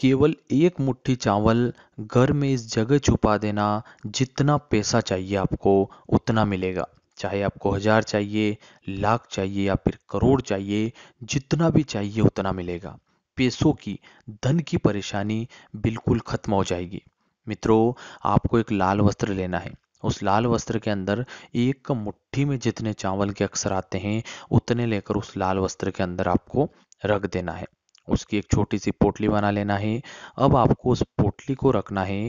केवल एक मुट्ठी चावल घर में इस जगह छुपा देना जितना पैसा चाहिए आपको उतना मिलेगा चाहे आपको हजार चाहिए लाख चाहिए या फिर करोड़ चाहिए जितना भी चाहिए उतना मिलेगा पैसों की धन की परेशानी बिल्कुल खत्म हो जाएगी मित्रों आपको एक लाल वस्त्र लेना है उस लाल वस्त्र के अंदर एक मुट्ठी में जितने चावल के अक्सर आते हैं उतने लेकर उस लाल वस्त्र के अंदर आपको रख देना है उसकी एक छोटी सी पोटली बना लेना है अब आपको उस पोटली को रखना है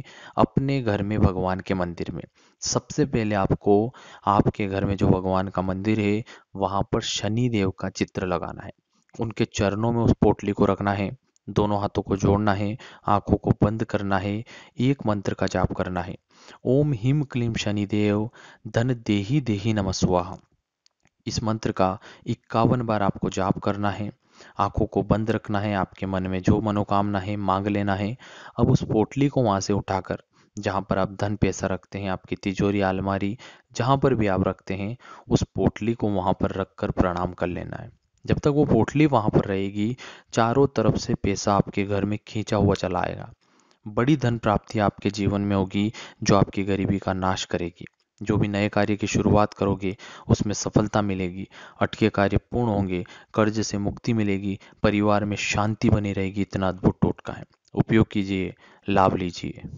अपने घर में भगवान के मंदिर में सबसे पहले आपको आपके घर में जो भगवान का मंदिर है वहाँ पर शनि देव का चित्र लगाना है उनके चरणों में उस पोटली को रखना है दोनों हाथों को जोड़ना है आंखों को बंद करना है एक मंत्र का जाप करना है ओम हिम क्लीम शनिदेव धन देही देही नमस्वाहा इस मंत्र का इक्यावन बार आपको जाप करना है आंखों को बंद रखना है आपके मन में जो मनोकामना है मांग लेना है अब उस पोटली को वहाँ से उठाकर जहाँ पर आप धन पैसा रखते हैं आपकी तिजोरी अलमारी जहाँ पर भी आप रखते हैं उस पोटली को वहाँ पर रखकर प्रणाम कर लेना है जब तक वो पोटली वहाँ पर रहेगी चारों तरफ से पैसा आपके घर में खींचा हुआ चला आएगा बड़ी धन प्राप्ति आपके जीवन में होगी जो आपकी गरीबी का नाश करेगी जो भी नए कार्य की शुरुआत करोगे उसमें सफलता मिलेगी अटके कार्य पूर्ण होंगे कर्ज से मुक्ति मिलेगी परिवार में शांति बनी रहेगी इतना अद्भुत टोटका है उपयोग कीजिए लाभ लीजिए